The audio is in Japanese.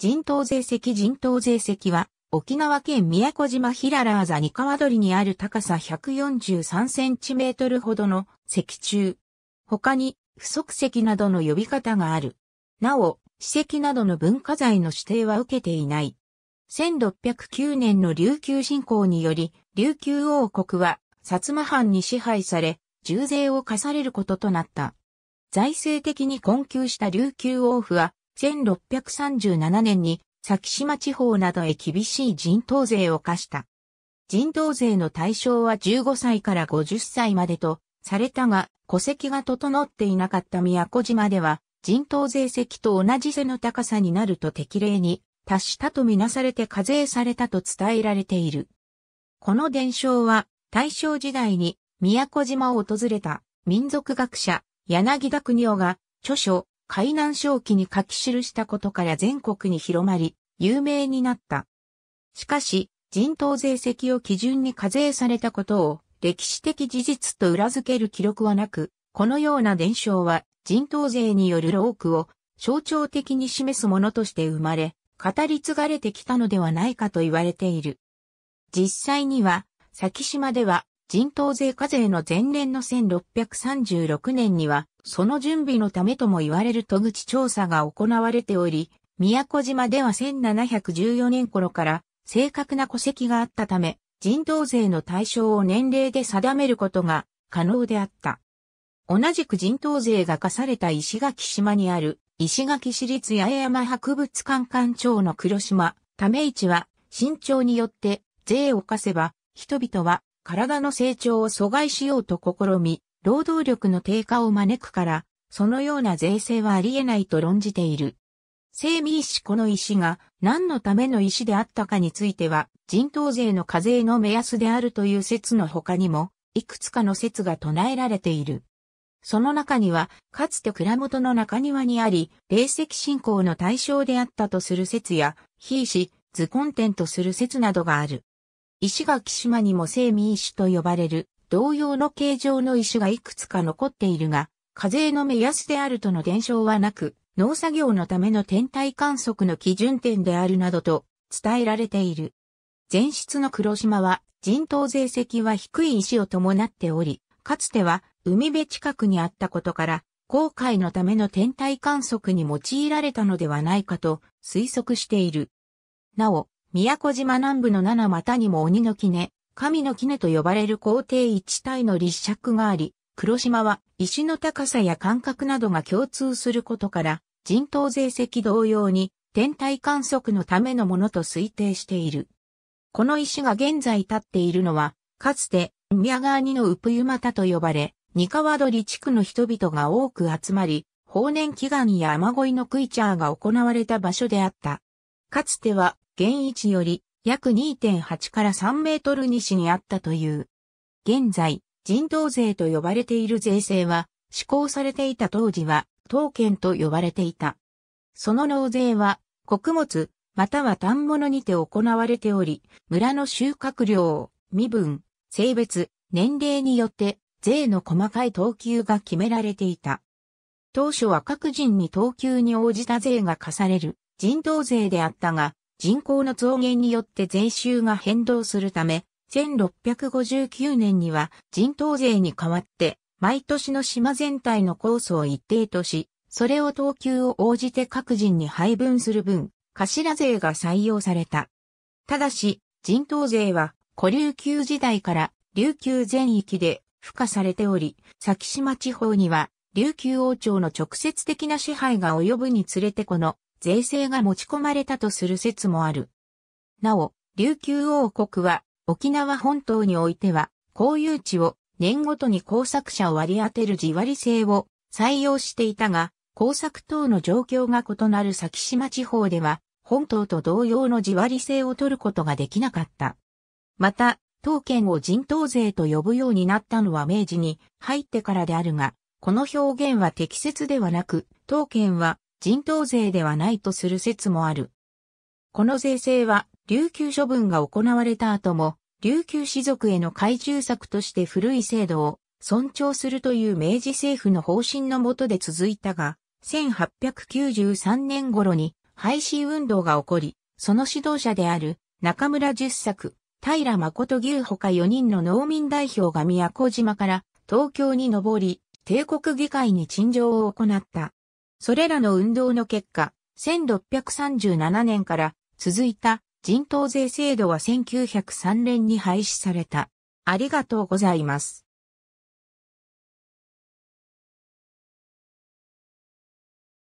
人頭税石人頭税石は、沖縄県宮古島平らあざに川鳥にある高さ143センチメートルほどの石柱。他に、不足石などの呼び方がある。なお、史跡などの文化財の指定は受けていない。1609年の琉球侵攻により、琉球王国は、薩摩藩に支配され、重税を課されることとなった。財政的に困窮した琉球王府は、1637年に先島地方などへ厳しい人頭税を課した。人頭税の対象は15歳から50歳までとされたが、戸籍が整っていなかった宮古島では、人頭税籍と同じ背の高さになると適齢に達したとみなされて課税されたと伝えられている。この伝承は、大正時代に宮古島を訪れた民族学者柳田国夫が著書海南正規に書き記したことから全国に広まり、有名になった。しかし、人頭税籍を基準に課税されたことを歴史的事実と裏付ける記録はなく、このような伝承は人頭税による労苦を象徴的に示すものとして生まれ、語り継がれてきたのではないかと言われている。実際には、先島では人頭税課税の前年の1636年には、その準備のためとも言われる戸口調査が行われており、宮古島では1714年頃から正確な戸籍があったため、人頭税の対象を年齢で定めることが可能であった。同じく人頭税が課された石垣島にある石垣市立八重山博物館館長の黒島、ため市は、身長によって税を課せば、人々は体の成長を阻害しようと試み、労働力の低下を招くから、そのような税制はありえないと論じている。生民主この石が何のための石であったかについては、人頭税の課税の目安であるという説の他にも、いくつかの説が唱えられている。その中には、かつて蔵元の中庭にあり、霊石信仰の対象であったとする説や、非し、図コンテンとする説などがある。石垣島にも生味石と呼ばれる同様の形状の石がいくつか残っているが、課税の目安であるとの伝承はなく、農作業のための天体観測の基準点であるなどと伝えられている。前室の黒島は人頭税石は低い石を伴っており、かつては海辺近くにあったことから、航海のための天体観測に用いられたのではないかと推測している。なお、宮古島南部の七股にも鬼の絹、神の絹と呼ばれる皇帝一体の立尺があり、黒島は石の高さや間隔などが共通することから、人頭税石同様に天体観測のためのものと推定している。この石が現在立っているのは、かつて、宮川にのウプユマタと呼ばれ、三河鳥地区の人々が多く集まり、法年祈願や雨乞いのクイチャーが行われた場所であった。かつては現位置より約2.8から3メートル西にあったという。現在、人道税と呼ばれている税制は、施行されていた当時は、当県と呼ばれていた。その納税は、穀物、または田んぼのにて行われており、村の収穫量、身分、性別、年齢によって、税の細かい等級が決められていた。当初は各人に等級に応じた税が課される人道税であったが、人口の増減によって税収が変動するため、1659年には人頭税に代わって、毎年の島全体のコースを一定とし、それを等級を応じて各人に配分する分、頭税が採用された。ただし、人頭税は古琉球時代から琉球全域で付加されており、先島地方には琉球王朝の直接的な支配が及ぶにつれてこの税制が持ち込まれたとする説もある。なお、琉球王国は沖縄本島においては、公有地を年ごとに工作者を割り当てる地割り制を採用していたが、工作等の状況が異なる先島地方では、本島と同様の地割り制を取ることができなかった。また、当県を人頭税と呼ぶようになったのは明治に入ってからであるが、この表現は適切ではなく、当県は人頭税ではないとする説もある。この税制は、琉球処分が行われた後も、琉球士族への懐中策として古い制度を尊重するという明治政府の方針のもとで続いたが、1893年頃に廃止運動が起こり、その指導者である中村十作、平誠牛ほか4人の農民代表が宮古島から東京に上り、帝国議会に陳情を行った。それらの運動の結果、1637年から続いた人頭税制度は1903年に廃止された。ありがとうございます。